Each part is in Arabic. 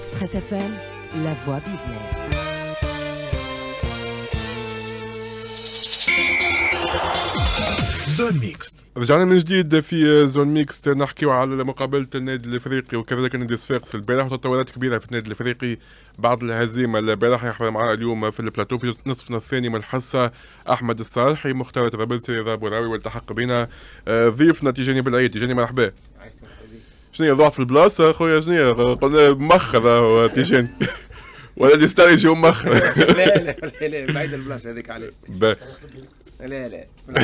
Express FM, la voix business. زون ميكست رجعنا من جديد في زون ميكست نحكيو على مقابله النادي الافريقي وكذلك نادي صفاقس البارح وتطورات كبيره في النادي الافريقي بعد الهزيمه البارح يحضر معنا اليوم في البلاتو في نصفنا الثاني من الحصه احمد الصالحي مختار الربلسي رضا والتحق بنا آه، ضيفنا تيجاني بالعيد تيجاني مرحبا شنو ضعت في البلاصه خويا شنو قلنا مخ هذا تيجاني ولا ديستاريجي مخ لا لا لا بعيد البلاصه هذيك عليه لا لا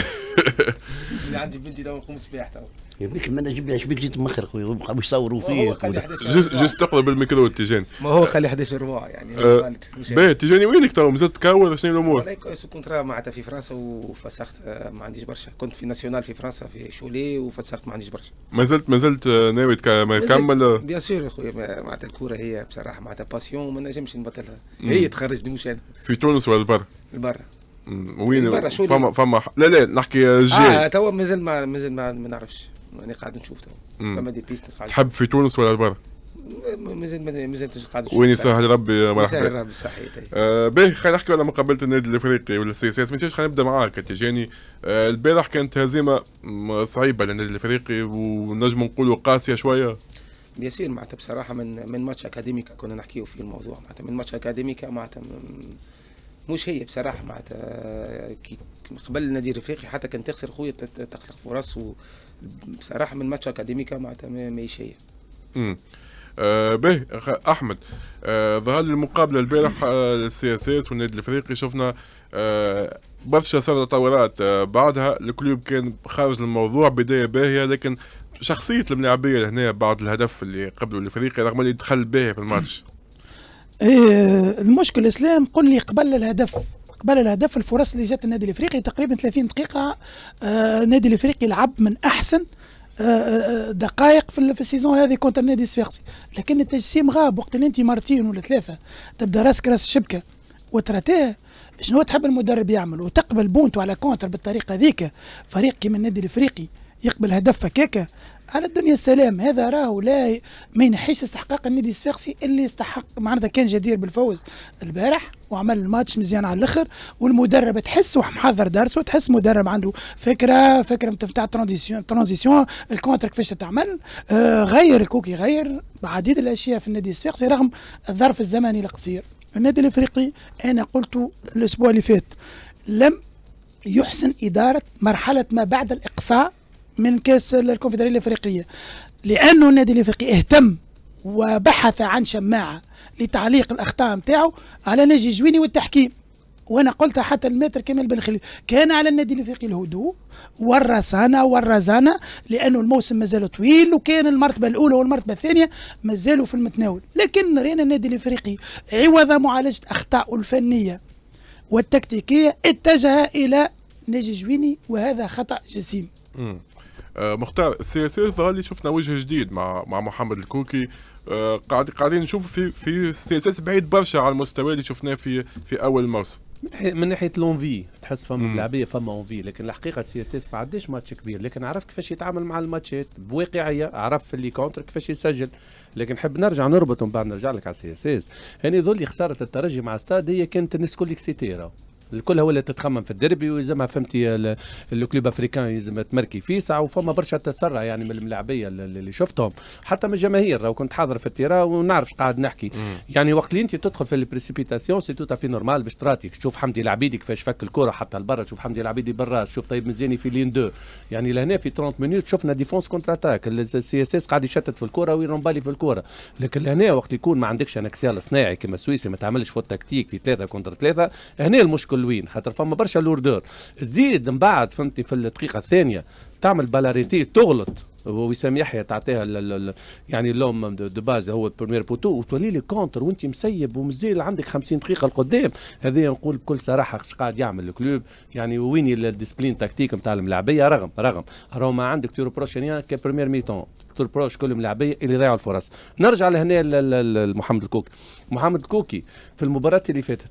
اللي عندي بنتي تو نقوم الصباح تو يا بنتي ما انا جيب بك جيت مخر خويا وبقاو يصوروا فيك جوست جوست تقلب الميكرو التيجان ما هو خلي 11 ربع يعني أه باهي التيجاني وينك تو مازال تكاور شنو الامور؟ كنت معناتها في فرنسا وفسخت أه، ما عنديش برشا كنت في ناسيونال في فرنسا في شولي وفسخت ما عنديش برشا آه، ما زلت ما زلت ناوي تكمل بيان سور خويا معناتها الكوره هي بصراحه معناتها باسيون ما نجمش نبطلها هي تخرجني مش انا في تونس ولا برا؟ برا وين فما فما لا لا نحكي الجاي آه،, اه توا مازال ما مازال ما, ما نعرفش انا يعني قاعد نشوف توا فما دي بيست قاعد تحب في تونس ولا برا؟ مازال مازال قاعد وين يسهل ربي مرحبا يسهل ربي صحيت طيب. آه، باهي خلينا نحكي على مقابله النادي الافريقي ولا السي سي اس خلينا نبدا معاك انت جاني آه، البارح كانت هزيمه صعيبه للنادي الافريقي ونجم نقولوا قاسيه شويه يسير معناتها بصراحه من من ماتش اكاديميكا كنا نحكيو فيه الموضوع معناتها من ماتش اكاديميكا معناتها مش هي بصراحه معناتها قبل نادي رفيقي حتى كان تخسر خويا تخلق فرص بصراحه من ماتش اكاديميكا معناتها ماهيش هي. امم آه به احمد آه ظهر لي المقابله البارح السي آه، اس اس والنادي الافريقي شفنا آه برشا صار تطورات آه بعدها الكلوب كان خارج الموضوع بدايه باهيه لكن شخصيه الملاعبيه هنا بعد الهدف اللي قبله الافريقي رغم اللي دخل باهي في الماتش. ايه المشكل الاسلام قل لي قبل الهدف قبل الهدف الفرص اللي جات النادي الافريقي تقريبا 30 دقيقه النادي آه، الافريقي لعب من احسن آه، آه، دقائق في السيزون هذه كونتر نادي الصفاقسي لكن التجسيم غاب وقت اللي انت مرتين ولا ثلاثه تبدا راسك راس الشبكه وتراتيه شنو تحب المدرب يعمل وتقبل بونتو على كونتر بالطريقه ذيك فريق كيما النادي الافريقي يقبل هدف هكاكا على الدنيا السلام هذا راهو لا ما ينحيش استحقاق النادي الصفاقسي اللي استحق معناتها كان جدير بالفوز البارح وعمل الماتش مزيان على الاخر والمدرب تحس محضر درسه تحس مدرب عنده فكره فكره نتاع ترانزيسيون ترانزيسيون الكونتر كيفاش تعمل آه غير كوكي غير بعديد الاشياء في النادي الصفاقسي رغم الظرف الزمني القصير النادي الافريقي انا قلت الاسبوع اللي فات لم يحسن اداره مرحله ما بعد الاقصاء من كاس الكونفدراليه الافريقيه لانه النادي الافريقي اهتم وبحث عن شماعه لتعليق الاخطاء نتاعو على نجي جويني والتحكيم وانا قلت حتى المتر كمال بن خليل كان على النادي الافريقي الهدوء والرصانه والرزانه لانه الموسم مازال طويل وكان المرتبه الاولى والمرتبه الثانيه مازالوا في المتناول لكن رينا النادي الافريقي عوض معالجه اخطائه الفنيه والتكتيكيه اتجه الى ناجي جويني وهذا خطا جسيم آه، مختار السي اس اس ظهر لي شفنا وجه جديد مع مع محمد الكوكي آه، قاعد قاعدين نشوف في في السي اس اس بعيد برشا على المستوى اللي شفناه في في اول موسم من ناحيه لونفي تحس فما لعبيه فما اونفي لكن الحقيقه السي اس اس ما عندهش ماتش كبير لكن عرف كيفاش يتعامل مع الماتشات بواقعيه عرف في اللي كونتر كيفاش يسجل لكن نحب نرجع نربط ومن بعد نرجع لك على السي اس اس يعني ذولي خساره الترجي مع ستاد هي كانت الناس كل اكسيتيرا هو اللي تتخمم في الديربي ويلزمها فهمتي الكلوب افريكان يلزم تمركي فيه ساعه وفما برشا تسرع يعني من الملاعبيه اللي شفتهم حتى من الجماهير لو كنت حاضر في التيرا ونعرف قاعد نحكي مم. يعني وقت اللي انت تدخل في البريسيبيتاسيون سي توتا في نورمال باش تراتي تشوف حمدي العبيدي كيفاش فك الكره حتى لبرا تشوف حمدي العبيدي برا تشوف طيب مزيني في لين دو يعني لهنا في 30 مينوت شفنا ديفونس كونتر اتاك السي اس اس قاعد يشتت في الكره ويرمبالي في الكره لكن لهنا وقت يكون ما عندكش انكسيال صناعي كما السويسي ما تعملش فوت تكتيك في ثلاثه كونتر ثلاثه هنا المشكل حلوين خاطر فما برشا لوردور تزيد من بعد فهمتي في الدقيقه الثانيه تعمل بالاريتي تغلط وسام يحيى تعطيها يعني اللوم دو باز هو البريمير بوتو وتولي لي كونتر وانت مسيب ومزيل عندك 50 دقيقه لقدام هذه نقول بكل صراحه اش قاعد يعمل الكلوب يعني وين الديسبلين تكتيك نتاع الملاعبيه رغم رغم راهو ما عندك تور بروش يعني كبريمير ميتون تور بروش كل ملاعبيه اللي ضيعوا الفرص نرجع لهنا لمحمد الكوكي محمد الكوكي في المباراه اللي فاتت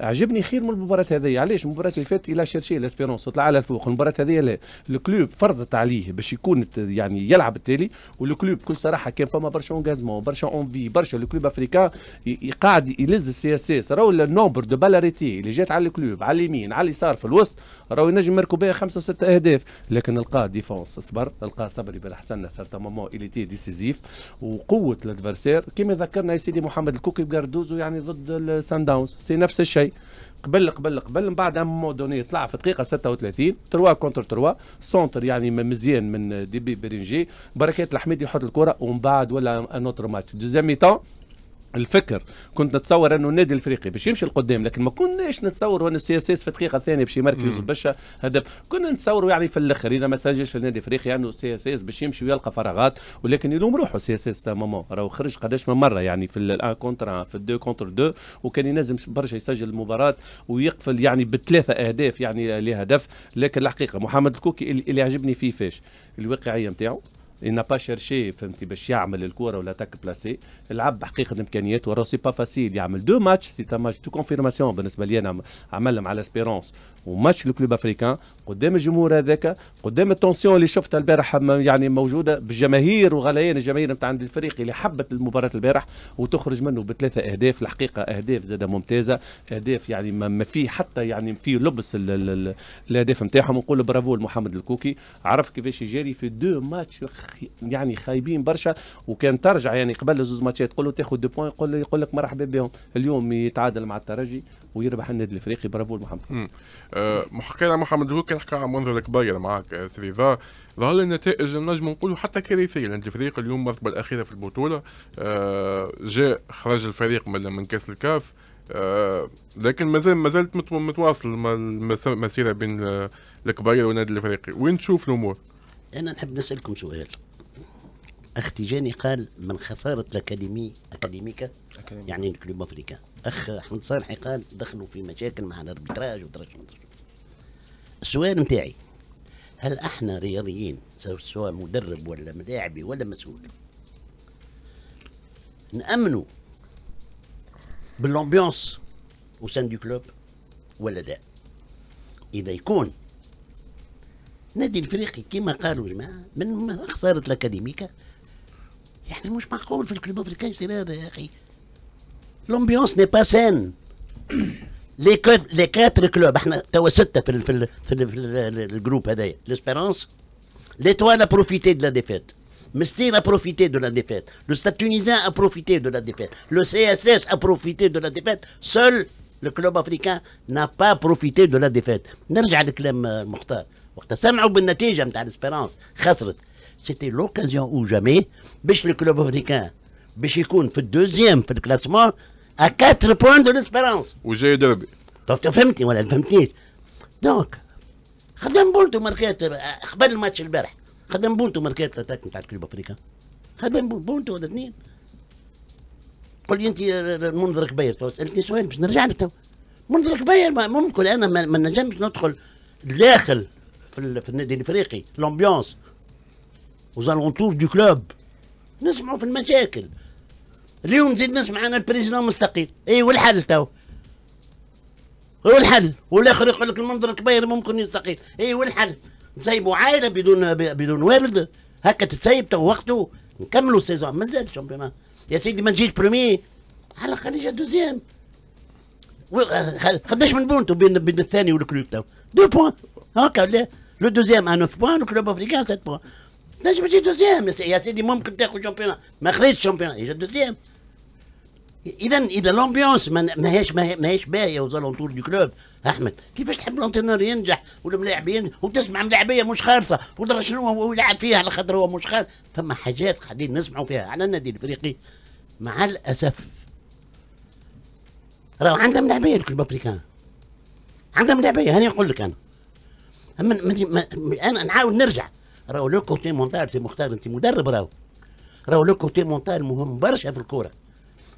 عجبني خير من المباراه هذه علاش المباراه اللي فاتت الى شيرشي لاسبيرونس طلع على الفوق المباراه هذه لا الكلوب فرضت عليه باش يكون يعني يلعب التالي والكلوب بكل صراحه كان فما برشا اونغازمون برشا اونفي برشا الكلوب افريكان قاعد يلز السي اس اس راهو النومبر دو بالاريتي اللي جات على الكلوب على اليمين على اليسار في الوسط راهو ينجم يركب بها خمسه وسته اهداف لكن لقى ديفونس صبر لقى صبري بالحسن سارت مومون تي ديسيزيف وقوه الادفرسير كما ذكرنا يا سيدي محمد الكوكي بجاردوزو يعني ضد السان داونز سي نفس الشيء شيء قبل قبل قبل من بعد ام دوني طلع في دقيقه 36 تروا كونتر تروا سونتر يعني مزيان من ديبي برينجي بركات الحميد يحط الكره ومن بعد ولا نوتر ماتش دوزيام ميتون الفكر كنت نتصور انه النادي الافريقي باش يمشي لقدام لكن ما كناش نتصور انه السي اس اس في الدقيقه الثانيه باش يمركز يوسف باشا هدف كنا نتصوروا يعني في الاخر اذا ما سجلش النادي الافريقي يعني السي اس اس باش يمشي ويلقى فراغات ولكن يلوم روحه السي اس اس ماما راهو خرج قداش من مره يعني في الان كونتر في الدو كونتر دو وكان ينجم برشا يسجل المباراه ويقفل يعني بثلاثه اهداف يعني لهدف لكن الحقيقه محمد الكوكي اللي عجبني فيه فاش الواقعيه نتاعو اي n'a شيرشي فهمتي باش يعمل الكره ولا تاك بلاسي لعب بحقيقه امكانيات وراه سي با فاسيل يعمل دو ماتش سي ماتش تو كونفيرماسيون بالنسبه لي انا عملهم على اسبيرونس وماتش الكلوب افريكان قدام الجمهور هذاك قدام التونسيون اللي شفتها البارح يعني موجوده بالجماهير وغليان الجماهير نتاع عند الفريق اللي حبت المباراه البارح وتخرج منه بثلاثه اهداف الحقيقه اهداف زاده ممتازه اهداف يعني ما في حتى يعني في لبس الاهداف نتاعهم نقول برافو لمحمد الكوكي عرف كيفاش يجري في دو ماتش يعني خايبين برشا وكان ترجع يعني قبل زوز ماتشات تقول له تاخذ دو بوان يقول يقول لك مرحبا بهم اليوم يتعادل مع الترجي ويربح النادي الافريقي برافو لمحمد أه حكينا محمد هو كان حكى عن منظر الكبير معك آه، سيدي ذا ظهر النتائج نجم نقولوا حتى كارثيه لان الفريق اليوم مرتبه الاخيره في البطوله أه جاء خرج الفريق من, من كاس الكاف أه لكن مازال مازالت متواصل المسيره بين الكبير والنادي الافريقي وين تشوف الامور؟ أنا نحب نسألكم سؤال أختي جاني قال من خسارة الأكاديمي أكاديميكا يعني الكلوب أفريكان أخ أحمد صالحي قال دخلوا في مشاكل مع الأربيتراج ودرج السؤال نتاعي هل احنا رياضيين سواء مدرب ولا ملاعبي ولا مسؤول نامنوا بالامبيونس وسان دي كلوب ولا لا اذا يكون نادي الافريقي كما قالوا جماعه من خساره الاكاديميكا يعني مش معقول في الكلوب افريكان يصير هذا يا اخي لومبيونس ني با سان لي لي كاتر كلوب احنا توا سته في في في, الجروب هذايا ليسبيرونس ليتوال ا بروفيتي دو لا ديفيت مستير بروفيتي دو لا ديفيت لو Le تونيزان بروفيتي دو لا ديفيت لو سي اس اس a دو لا ديفيت سول Seul le club africain n'a pas profité de la نرجع لكلام المختار وقت سمعوا بالنتيجه نتاع الاسبيرانس خسرت سيتي لوكازيون او جامي باش الكلوب افريكان باش يكون في الدوزيام في الكلاسمون ا 4 بوان دو ليسبيرونس وجاي دربي فهمتني ولا ما فهمتنيش دونك خدام بونتو ماركات قبل الماتش البارح خدام بونتو ماركات الاتاك نتاع الكلوب افريكان خدام بونتو ولا اثنين قول لي انت منظرك باير سالتني سؤال باش نرجع لك تو منظرك باير ممكن انا ما نجمش ندخل داخل في, في النادي الافريقي لومبيونس وزالونتور دو كلوب نسمعوا في المشاكل اليوم نزيد نسمع انا البريزيدون مستقيل اي والحل تو والحل والاخر يقول لك المنظر كبير ممكن يستقيل اي والحل نسيبوا عائله بدون بدون والد هكا تتسيب تو وقته نكملوا السيزون مازال الشامبيونات يا سيدي ما نجيش برومي على الاقل جا دوزيام قداش من بونتو بين بين الثاني والكلوب تو دو بوان هكا ولا Le deuxième à 9 points, le club africain à 7 points. Là, je me dis deuxième. يا سيدي ممكن تاخذ شامبيونات ما خذيتش شامبيونات اجا دوزيام اذا اذا لامبيونس ما هيش ما هيش باهيه وزال طول دي كلوب احمد كيفاش تحب لونتينور ينجح والملاعبين وتسمع ملاعبيه مش خالصه ودرا شنو هو يلعب فيها على خاطر هو مش خالص فما حاجات قاعدين نسمعوا فيها على النادي الافريقي مع الاسف راهو عندنا ملاعبيه الكلوب افريكان عندنا ملاعبيه هاني نقول لك انا من من انا نعاود نرجع راهو لو كوتي مونتال سي مختار انت مدرب راهو راهو لو كوتي مونتال مهم برشا في الكوره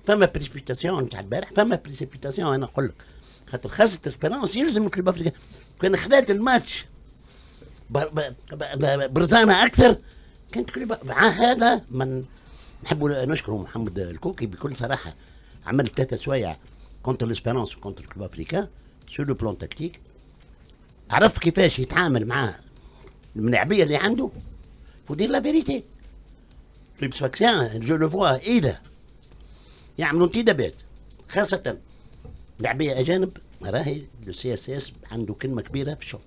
فما بريسبيتاسيون تاع البارح فما بريسبيتاسيون انا نقول لك خاطر خاصة اسبيرونس يلزم كلوب افريكان كان خذات الماتش برزانة اكثر كانت كلوب مع هذا من نحب نشكر محمد الكوكي بكل صراحة عمل ثلاثة سوايع كونتر لاسبيرونس وكونتر كلوب افريكا سو لو بلون تكتيك عرفت كيفاش يتعامل مع الملاعبيه اللي عنده دير لا فيريتي طيب سفاكسيان جو لو فوا اذا يعملوا انتدابات خاصه لاعبيه اجانب راهي لو سي اس اس عنده كلمه كبيره في الشغل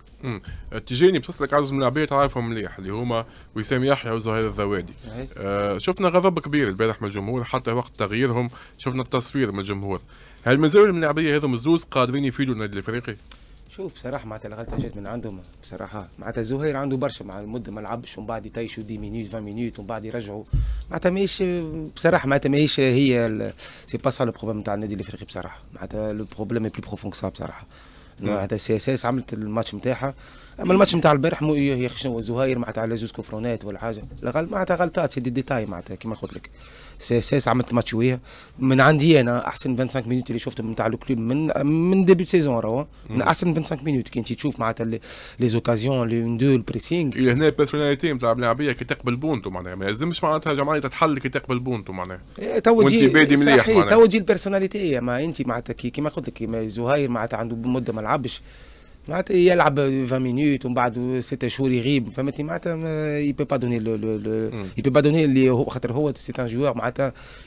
تجيني بتصلك عدد من لعبيه تعرفهم مليح اللي هما وسام يحيى وزهير الذوادي آه شفنا غضب كبير البارح من الجمهور حتى وقت تغييرهم شفنا التصفير من الجمهور هل مازالوا الملاعبيه هذو الزوز قادرين يفيدوا النادي الافريقي؟ شوف بصراحه معناتها الغلطه جات من عندهم بصراحه معناتها زهير عنده برشا مع المده ما لعبش ومن بعد يطيشوا دي مينيت 20 مينيوت ومن بعد يرجعوا معناتها ماهيش بصراحه معناتها ماهيش هي سي با سا لو بروبليم تاع النادي الافريقي بصراحه معناتها لو بروبليم بلو بروفون كسا بصراحه معناتها سي اس اس عملت الماتش نتاعها اما الماتش نتاع البارح مو يا اخي شنو زهير معناتها على زوز كوفرونات ولا حاجه معناتها غلطات سي دي ديتاي معناتها كيما قلت لك سي اس عملت ماتش وياه من عندي انا احسن 25 مينوت اللي شفتهم نتاع كلوب من من ديبي سيزون راهو من احسن 25 مينوت كي انت تشوف معناتها لي زوكازيون لي دو البريسينغ الى هنا البيرسوناليتي نتاع اللاعبيه كي تقبل بونتو معناها ما يلزمش معناتها جمعيه تتحل كي تقبل بونتو معناها تو جي بادي مليح معناها تو تجي البيرسوناليتي ما انت معناتها كيما قلت لك زهير معناتها عنده مده ما لعبش il a 20 minutes, on bat c'est un jour horrible. Enfin, mate, il peut pas donner le, il peut pas donner les c'est un joueur,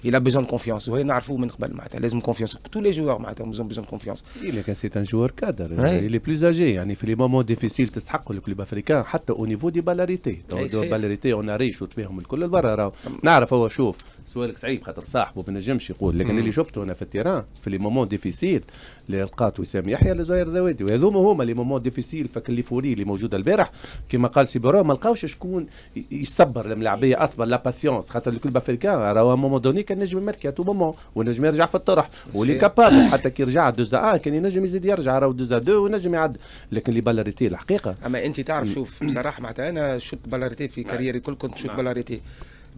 il a besoin de confiance. Vous voyez, il a besoin confiance. Tous les joueurs, mate, ont besoin de confiance. c'est un joueur cadre, il est plus âgé, il fait les moments difficiles, c'est حق le club africain, au niveau des balarités. Dans la balarités, on arrive, je te le col le barre. Nous on va voir. سؤالك صعيب خاطر صاحبه ما نجمش يقول لكن اللي شفته انا في التيران في لي مومون ديفيسيل اللي لقات وسام يحيى لزهير الذوادي وهذوما هما لي مومون ديفيسيل فك اللي موجوده البارح كما قال سيبرو ما لقاوش شكون يصبر الملاعبيه اصبر لا باسيونس خاطر الكل افريكان راهو مومون دوني كان نجم يمركي تو مومون ونجم يرجع في الطرح واللي كابابل حتى كي رجع 2 ان كان ينجم يزيد يرجع راهو 2 2 ونجم يعد لكن اللي بالاريتي الحقيقه اما انت تعرف شوف بصراحه معناتها انا شوت بالاريتي في نعم. كاريري كل كنت شوت نعم. بالاريتي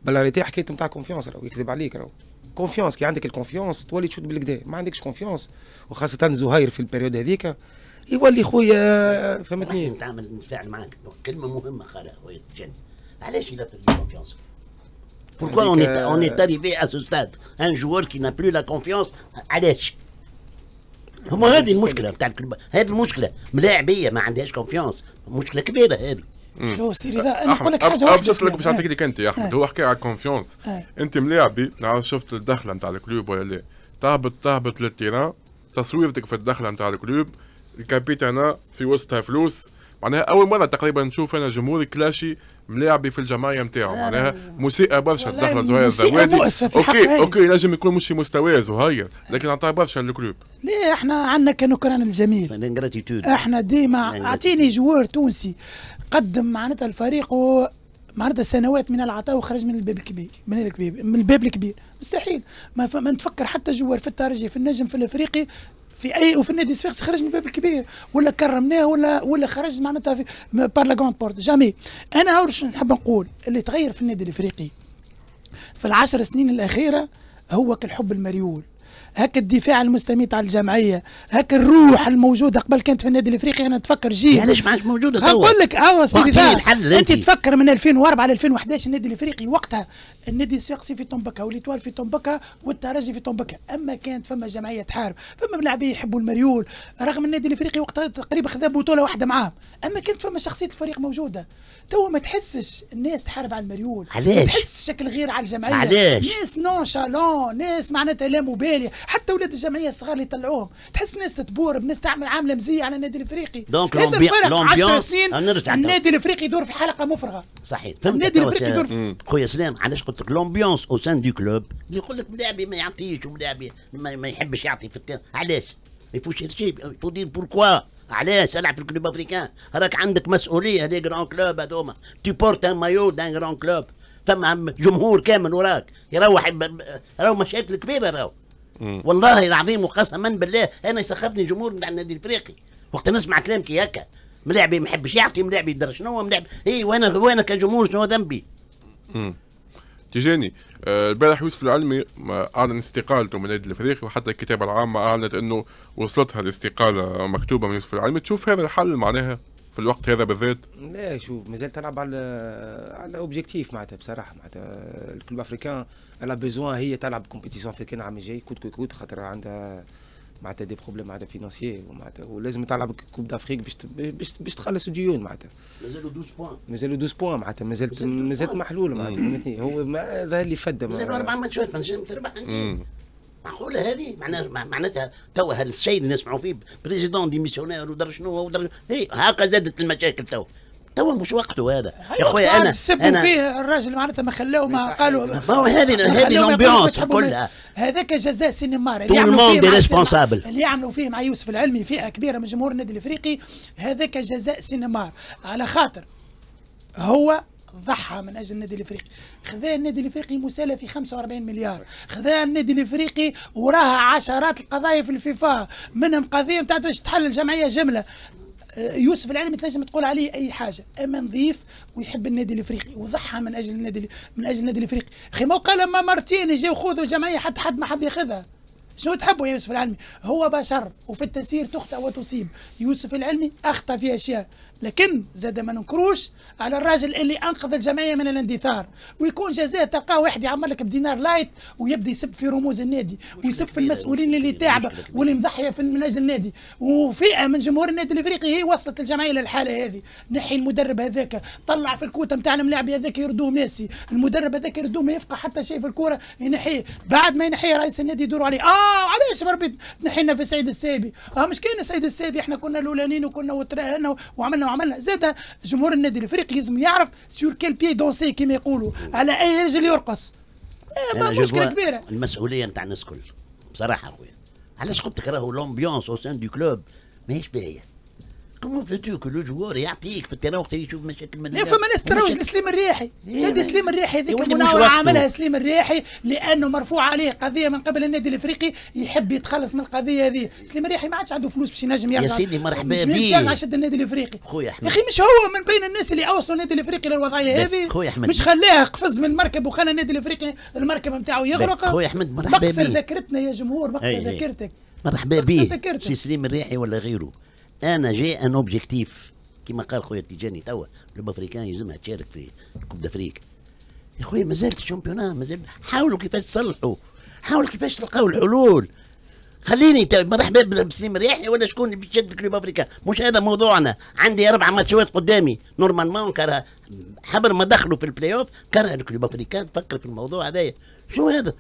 بالاريتي حكيت نتاع كونفيونس راهو يكذب عليك راهو كونفيونس كي عندك الكونفيونس تولي تشد بالكدا ما عندكش كونفيونس وخاصه زهير في البريود هذيك يولي خويا فهمتني نتعامل نتفاعل معاك كلمه مهمه خالد خويا علاش إلا في الكونفيونس confiance اون ايت اون ايت اريفي ا سو ستاد ان Un كي qui n'a plus علاش هما هذه المشكله نتاع هذه المشكله ملاعبيه ما عندهاش كونفيونس مشكله كبيره هذه شو سيري ذا انا نقول لك حاجه واحده باش إيه. لك باش نعطيك انت يا احمد إيه. هو حكى على كونفيونس إيه. انت ملاعبي نعم، شفت الدخله نتاع الكلوب ولا لا تهبط تهبط للتيران تصويرتك في الدخله نتاع الكلوب الكابيتانا في وسطها فلوس معناها اول مره تقريبا نشوف انا جمهور كلاشي ملاعبي في الجمعيه نتاعو معناها مسيئه برشا الدخله زهير الزوادي اوكي اوكي ينجم يكون مش في مستواه زهير لكن عطاه برشا للكلوب لا احنا عندنا كنكران الجميل احنا ديما اعطيني جوار تونسي قدم معناتها الفريق معناتها سنوات من العطاء وخرج من الباب الكبير من الكبير من الباب الكبير مستحيل ما, ما نتفكر حتى جوار في الترجي في النجم في الافريقي في اي وفي النادي صفاقس خرج من الباب الكبير ولا كرمناه ولا ولا خرج معناتها في بار لا بورت جامي انا واش نحب نقول اللي تغير في النادي الافريقي في العشر سنين الاخيره هو كالحب المريول هكا الدفاع المستميت على الجمعيه هكا الروح الموجوده قبل كانت في النادي الافريقي انا تفكر جي علاش يعني ما عادش موجوده توا نقول لك اه سيدي انت تفكر من 2004 ل 2011 النادي الافريقي وقتها النادي الصفاقسي في طنبكه والاتوال في طنبكه والترجي في طنبكه اما كانت فما جمعيه تحارب فما لاعبين يحبوا المريول رغم النادي الافريقي وقتها تقريبا خذا بطوله واحده معاهم اما كانت فما شخصيه الفريق موجوده تو ما تحسش الناس تحارب على المريول علاش تحس شكل غير على الجمعيه علاش ناس نونشالون ناس معناتها لا مبالي حتى ولاد الجمعيه الصغار اللي طلعوهم تحس ناس تبور ناس تعمل عامله مزيه على النادي الافريقي دونك الفرق 10 سنين النادي الافريقي يدور في حلقه مفرغه صحيح فهمت النادي الافريقي يدور خويا سلام علاش قلت لك لومبيونس او سان دي كلوب اللي يقول لك ملاعبي ما يعطيش وملاعبي ما يحبش يعطي في التان علاش؟ ما يفوش شيء يفو دير بوركوا علاش العب في الكلوب افريكان راك عندك مسؤوليه هذي جران كلوب هذوما تي بورت ان مايو دان جران كلوب فما جمهور كامل وراك يروح راهو مشاكل كبيره راهو والله العظيم وقسما بالله انا يسخفني جمهور نتاع النادي الافريقي وقت نسمع كلام كي هكا ملاعبي ما يحبش يعطي ملاعبي يدير شنو ملاعب اي وانا وانا كجمهور شنو ذنبي؟ تجاني آه، البارح يوسف العلمي اعلن استقالته من النادي الافريقي وحتى الكتابه العامه اعلنت انه وصلتها الاستقاله مكتوبه من يوسف العلمي تشوف هذا الحل معناها في الوقت هذا بالذات؟ لا شوف مازال تلعب على على اوبجيكتيف معناتها بصراحه معناتها الكلوب افريكان الا بيزوان هي تلعب كومبيتيسيون افريكان العام الجاي كوت كوت كود خاطر عندها معناتها دي بروبليم معناتها فينونسيي معناتها ولازم تلعب كوب دافريك باش باش باش تخلص الديون معناتها مازالوا 12 بوان مازالوا 12 بوان معناتها مازالت مازالت محلول معناتها فهمتني هو ظهر لي فد مازالوا اربع ماتشات ما نجمش تربح معقوله هذه معناها معناتها توا هذا الشيء اللي نسمعوا فيه بريزيدون دي ميسيونير ودر شنو ودر هاكا زادت المشاكل توا توا مش وقته هذا أيوة، يا خويا انا سبوا أنا فيه الراجل معناتها ما خلاوه ما قالوا ما هو هذه هذه الامبيونس كلها هذاك جزاء سينمار يعملوا فيه ريسبونسابل اللي يعملوا فيه مع يوسف العلمي فئه كبيره من جمهور النادي الافريقي هذاك جزاء سينمار على خاطر هو ضحى من اجل النادي الافريقي خذا النادي الافريقي مساله في 45 مليار خذا النادي الافريقي وراها عشرات القضايا في الفيفا منهم قضيه نتاع باش تحل الجمعيه جمله آه، يوسف العلمي تنجم تقول عليه اي حاجه اما نظيف ويحب النادي الافريقي وضحى من اجل النادي من اجل النادي الافريقي اخي ما قال ما مرتين يجي وخذوا الجمعيه حتى حد ما حب ياخذها شنو تحبوا يا يوسف العلمي هو بشر وفي التسيير تخطئ وتصيب يوسف العلمي اخطا في اشياء لكن زاد ما ننكروش على الراجل اللي انقذ الجمعيه من الاندثار ويكون جزاه تلقاه واحد يعمر لك بدينار لايت ويبدا يسب في رموز النادي ويسب في المسؤولين اللي تعبه واللي مضحيه من اجل النادي وفئه من جمهور النادي الافريقي هي وصلت الجمعيه للحاله هذه نحي المدرب هذاك طلع في الكوته نتاع الملاعب هذاك يردوه ميسي المدرب هذاك يردوه ما يفقه حتى شيء في الكوره ينحيه بعد ما ينحيه رئيس النادي يدوروا عليه اه علاش بربي تنحينا في سعيد السابي اه مش كاين سعيد السابي احنا كنا الاولانيين وكنا وعملنا عملنا زاد جمهور النادي الافريقي لازم يعرف سور كيل بي دونسي كما يقولوا على اي رجل يرقص آه، مشكله كبيره المسؤوليه نتاع الناس الكل بصراحه اخويا علاش قلت لك راهو لومبيونس او سان دو كلوب ماهيش باهيه كومون فيتو كو لو جوار يعطيك في التيران وقت اللي يشوف مشاكل من لا فما ناس تروج لسليم الريحي إيه، هذا يعني سليم الريحي هذيك المناوره عملها سليم الريحي لانه مرفوع عليه قضيه من قبل النادي الافريقي يحب يتخلص من القضيه هذه سليم الريحي ما عادش عنده فلوس باش ينجم يرجع يا سيدي مرحبا بيه يرجع شد النادي الافريقي خويا احمد يا اخي مش هو من بين الناس اللي اوصلوا النادي الافريقي للوضعيه هذه خويا احمد مش خلاه قفز من المركب وخلى النادي الافريقي المركب نتاعو يغرق خويا احمد مرحبا بيه مقصر ذاكرتنا يا جمهور مقصر إيه، إيه. ذاكرتك مرحبا بيه سي سليم الريحي ولا غيره انا جاي ان اوبجيكتيف كما قال خويا التيجاني توا لوب افريكان يلزمها تشارك في كوب دافريك يا خويا مازالت الشامبيونا مازال حاولوا كيفاش تصلحوا حاولوا كيفاش تلقاو الحلول خليني مرحبا بسليم رياحي ولا شكون اللي بيشد كلوب افريكا مش هذا موضوعنا عندي اربع ماتشات قدامي نورمالمون كره حبر ما دخلوا في البلاي اوف كره الكلوب افريكان تفكر في الموضوع هذايا شو هذا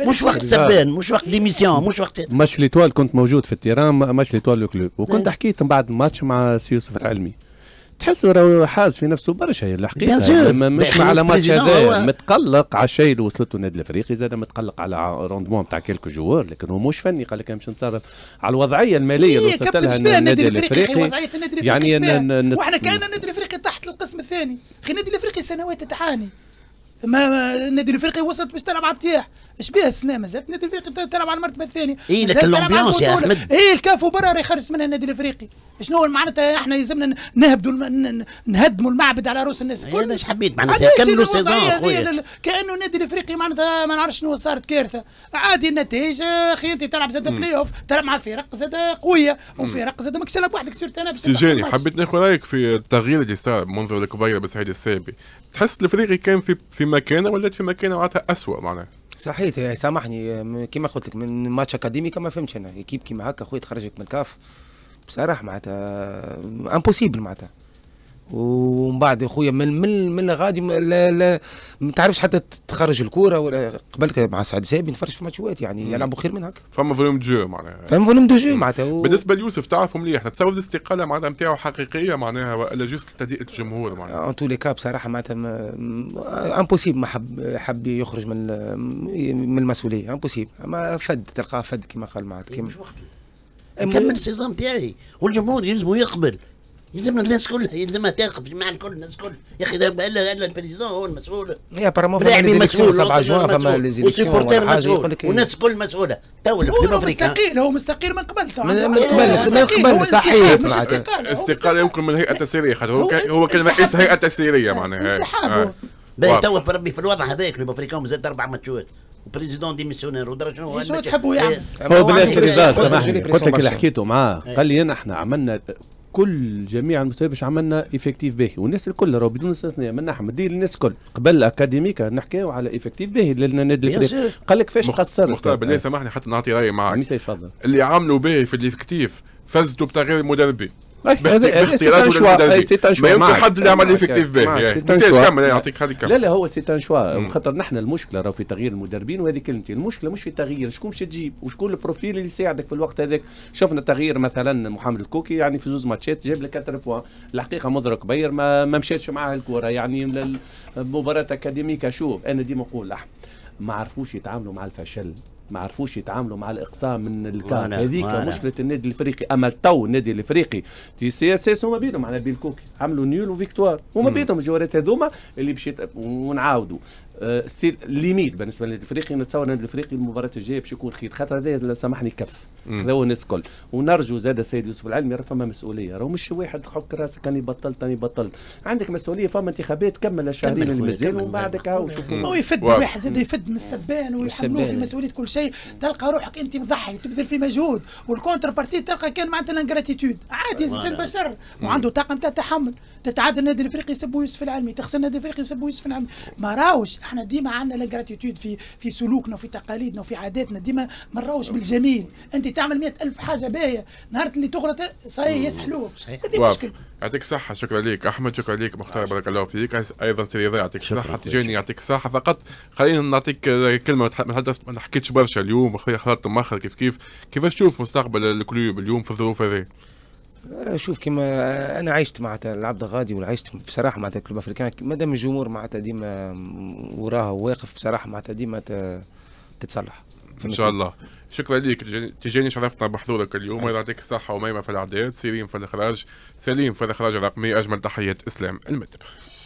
مش وقت سبان مش وقت ديميسيون مش وقت ماتش ليتوال كنت موجود في التيران ماتش ليتوال لو كلوب وكنت إيه. حكيت من بعد الماتش مع سي يوسف العلمي تحس راهو حاز في نفسه برشا الحقيقه مش مع الماتش هذا متقلق على الشيء اللي وصلته النادي الافريقي زاد متقلق على روندمون تاع كيلكو جوار لكن هو مش فني قال لك باش نتصرف على الوضعيه الماليه إيه، اللي وصلت لها النادي الافريقي يعني واحنا كان النادي الافريقي تحت القسم الثاني خي النادي الافريقي سنوات تعاني ما النادي الافريقي وصلت باش تلعب على الطياح اش بيها السنه مازالت النادي الافريقي تلعب على المرتبه الثانيه اي لكن الامبيونس يا احمد اي الكافو برا خرجت منها النادي الافريقي شنو هو معناتها احنا يلزمنا نهبدوا نهدموا المعبد على رؤوس الناس الكل أيوة، ايش حبيت معناتها كملوا خويا كانه النادي الافريقي معناتها ما نعرفش شنو صارت كارثه عادي النتائج اخي انت تلعب زاد بلاي اوف تلعب مع فرق زاد قويه وفرق زاد ماكش تلعب وحدك سير تنافس تجاني حبيت ناخذ رايك في التغيير اللي صار منذ الكبيره بسعيد السابي تحس الافريقي كان في في مكانه ولا في مكانه معناتها اسوء معناها صحيت يعني سامحني كيما قلت لك من ماتش اكاديمي ما فهمتش انا كيما هكا خويا تخرجك من الكاف بصراحه معناتها امبوسيبل معناتها ومن بعد خويا من من من غادي ما تعرفش حتى تخرج الكوره ولا قبلك مع سعد سابي نتفرج في ماتشات يعني يلعبوا خير من هكا فما دو جو معناها فما فوليوم دو جو معناتها و... بالنسبه ليوسف تعرفه مليح تصور الاستقاله معناتها نتاعو حقيقيه معناها ولا جوست تهدئه الجمهور معناها اون تو لي كاب صراحه معناتها امبوسيبل ما حب حب يخرج من من المسؤوليه امبوسيبل اما فد تلقاه فد كما قال معناتها كيما كمل السيزون تاعي والجمهور يلزمو يقبل يلزمنا الناس كلها يلزمها تقف مع الكل الناس كل يا اخي الا الا البريزيدون هو المسؤول يا بارامون فما مسؤول 7 جوان فما والسيبورتير مسؤول إيه؟ والناس الكل مسؤوله تو هو مستقيل هو مستقيل من قبل من قبل من قبل صحيح استقالة يمكن من هيئه التسييريه خاطر هو كان رئيس هيئه تسييريه معناها انسحابه باهي تو بربي في الوضع هذاك لوب افريكان زاد اربع ماتشات بريزيدون ديميسيونير ودرا شنو هو تحبوا يعني إيه. هو إيه؟ بالاعتراض سامحني قلت لك اللي حكيته معاه إيه. قال لي انا احنا عملنا كل جميع المستويات باش عملنا ايفكتيف باهي والناس الكل راهو بدون استثناء من احمد الناس الكل قبل اكاديميكا نحكيو على ايفكتيف باهي للنادي الفريق قال لك فاش قصرت مختار بالله آه. سامحني حتى نعطي راي معاك اللي عملوا باهي في الايفكتيف فزتوا بتغيير المدربين باختيارات ولا سي ان شوا ما يمكن حد اللي عمل ليفيكتيف به كمل يعطيك هذيك لا لا هو سيت ان شوا خاطر نحن المشكله راه في تغيير المدربين وهذه كلمتي المشكله مش في تغيير شكون باش تجيب وشكون البروفيل اللي يساعدك في الوقت هذاك شفنا تغيير مثلا محمد الكوكي يعني في زوز ماتشات جاب لك 4 بوان الحقيقه مضرب كبير ما, ما مشاتش معاه الكوره يعني مباراه اكاديميكا شوف انا ديما نقول ما عرفوش يتعاملوا مع الفشل ما عرفوش يتعاملوا مع الاقصاء من الكان هذيك مشكله النادي الافريقي اما تو النادي الافريقي تي سي اس اس هما بينهم على كوكي عملوا نيول وفيكتوار هما بينهم الجوارات هذوما اللي مشيت ونعاودوا آه، سير ليميت بالنسبه للنادي الافريقي نتصور النادي الافريقي المباراه الجايه باش يكون خير خاطر هذا لا سامحني كف خذوه الناس الكل ونرجو زاد السيد يوسف العلمي راه فما مسؤوليه راه مش واحد حك راسك راني بطلت راني بطلت عندك مسؤوليه فما انتخابات كمل الشهرين اللي مازالوا وبعدك هاو شوفوا هو يفد واحد زاد يفد من السبان ويحملوه في مسؤوليه كل شيء تلقى روحك انت مضحي وتبذل في مجهود والكونتر بارتي تلقى كان معناتها الانجراتيتود عادي زي البشر وعنده طاقه نتاع تحمل تتعدى النادي الافريقي يسبوا يوسف العلمي تخسر النادي الافريقي يسبوا يوسف العلمي ما راهوش احنا ديما عندنا لا في في سلوكنا وفي تقاليدنا وفي عاداتنا ديما ما نروش بالجميل انت تعمل مئة الف حاجه باهيه نهار اللي تغلط صحيح يسحلوك مشكل يعطيك صحة شكرا لك أحمد شكرا لك مختار بارك الله فيك أيضا سي رضا يعطيك صحة تجاني يعطيك صحة فقط خلينا نعطيك كلمة ما حكيتش برشا اليوم خلطت مؤخر كيف كيف كيفاش تشوف مستقبل الكلوب اليوم في الظروف هذه؟ آه، شوف كما انا عشت مع العبد غادي ولا عشت بصراحه مع الكلوب افريكان ما دام الجمهور معناتها ديما وراه واقف بصراحه معناتها ديما تتصلح ان شاء الله شكرا طيب، لك تجاني شرفتنا بحضورك اليوم الله يعطيك الصحه وميمه في الاعداد سيرين في الاخراج سليم في الاخراج الرقمي اجمل تحيه اسلام المتب